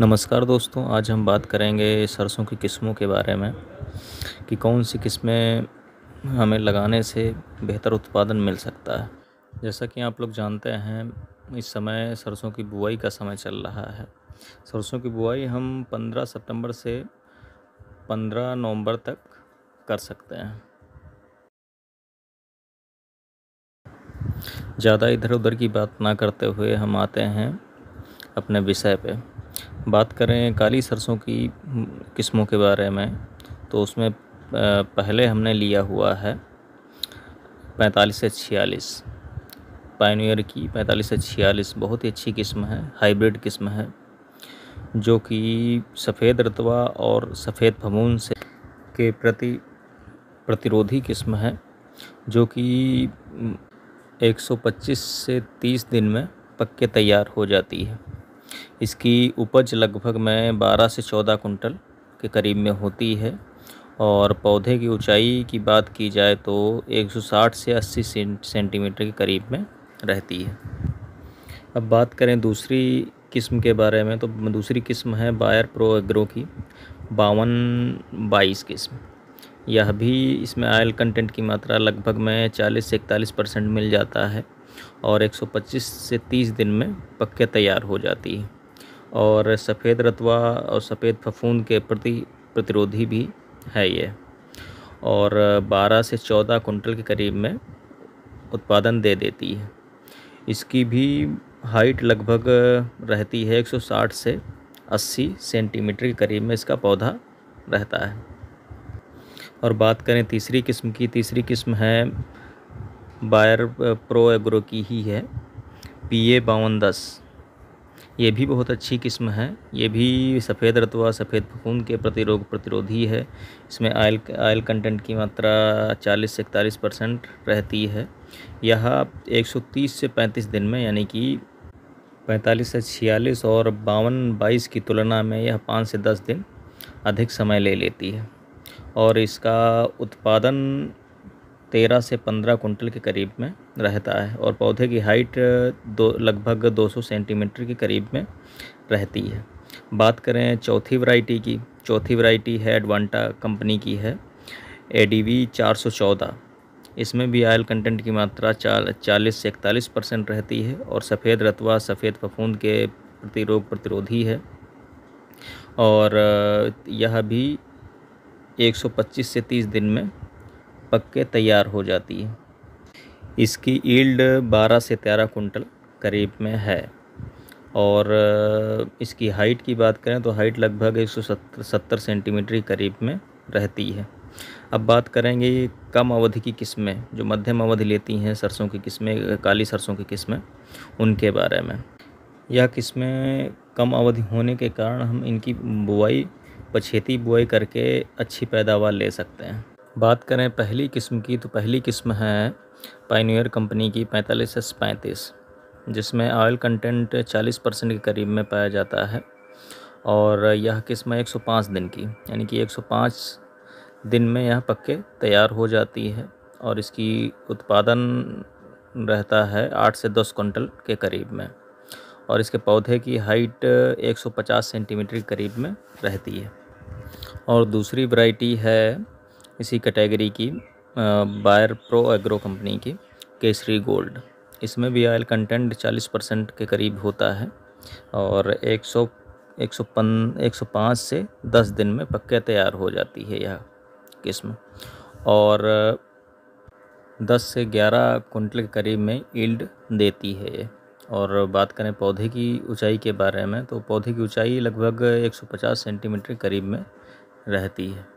नमस्कार दोस्तों आज हम बात करेंगे सरसों की किस्मों के बारे में कि कौन सी किस्में हमें लगाने से बेहतर उत्पादन मिल सकता है जैसा कि आप लोग जानते हैं इस समय सरसों की बुआई का समय चल रहा है सरसों की बुआई हम 15 सितंबर से 15 नवंबर तक कर सकते हैं ज़्यादा इधर उधर की बात ना करते हुए हम आते हैं अपने विषय पे बात करें काली सरसों की किस्मों के बारे में तो उसमें पहले हमने लिया हुआ है पैंतालीस से छियालीस पाइनियर की पैंतालीस से छियालीस बहुत ही अच्छी किस्म है हाइब्रिड किस्म है जो कि सफ़ेद रतवा और सफ़ेद फमून से के प्रति प्रतिरोधी किस्म है जो कि 125 से 30 दिन में पक के तैयार हो जाती है इसकी उपज लगभग मैं 12 से 14 कुंटल के करीब में होती है और पौधे की ऊंचाई की बात की जाए तो 160 से 80 सेंटीमीटर के करीब में रहती है अब बात करें दूसरी किस्म के बारे में तो दूसरी किस्म है बायर प्रो एग्रो की बावन बाईस किस्म यह भी इसमें आयल कंटेंट की मात्रा लगभग में 40 से 41 परसेंट मिल जाता है और 125 से 30 दिन में पक्के तैयार हो जाती है और सफ़ेद रतवा और सफ़ेद फफूंद के प्रति प्रतिरोधी भी है ये और 12 से 14 कुंटल के करीब में उत्पादन दे देती है इसकी भी हाइट लगभग रहती है 160 से 80 सेंटीमीटर के करीब में इसका पौधा रहता है और बात करें तीसरी किस्म की तीसरी किस्म है बायर प्रो एग्रो की ही है पी ए बावन दस ये भी बहुत अच्छी किस्म है ये भी सफ़ेद रतवा सफ़ेद फफूंद के प्रतिरोग प्रतिरोधी है इसमें आयल आयल कंटेंट की मात्रा 40 से इकतालीस परसेंट रहती है यह 130 से 35 दिन में यानी कि 45 से छियालीस और बावन बाईस की तुलना में यह पाँच से दस दिन अधिक समय ले लेती है और इसका उत्पादन तेरह से पंद्रह कुंटल के करीब में रहता है और पौधे की हाइट दो लगभग दो सौ सेंटीमीटर के करीब में रहती है बात करें चौथी वैरायटी की चौथी वैरायटी है एडवांटा कंपनी की है ए डी वी चार सौ चौदह इसमें भी आयल कंटेंट की मात्रा चाल चालीस से इकतालीस परसेंट रहती है और सफ़ेद रतवा सफ़ेद फफूंद के प्रतिरोग प्रतिरोधी है और यह भी 125 से 30 दिन में पक के तैयार हो जाती है इसकी ईल्ड 12 से 13 कुंटल करीब में है और इसकी हाइट की बात करें तो हाइट लगभग एक सौ सत्तर सेंटीमीटर के करीब में रहती है अब बात करेंगे कम अवधि की किस्में जो मध्यम अवधि लेती हैं सरसों की किस्में काली सरसों की किस्में उनके बारे में यह किस्में कम अवधि होने के कारण हम इनकी बुआई पछेती बुआई करके अच्छी पैदावार ले सकते हैं बात करें पहली किस्म की तो पहली किस्म है पाइनियर कंपनी की पैंतालीस एस पैंतीस जिसमें ऑयल कंटेंट 40 परसेंट के करीब में पाया जाता है और यह किस्म है 105 दिन की यानी कि 105 दिन में यह पक्के तैयार हो जाती है और इसकी उत्पादन रहता है आठ से दस कुंटल के करीब में और इसके पौधे की हाइट 150 सेंटीमीटर के करीब में रहती है और दूसरी वैरायटी है इसी कैटेगरी की बायर प्रो एग्रो कंपनी की केसरी गोल्ड इसमें भी आयल कंटेंट 40 परसेंट के करीब होता है और 100 105 से 10 दिन में पक्के तैयार हो जाती है यह किस्म और 10 से 11 कुंटल के करीब में ईल्ड देती है ये और बात करें पौधे की ऊंचाई के बारे में तो पौधे की ऊंचाई लगभग 150 सेंटीमीटर करीब में रहती है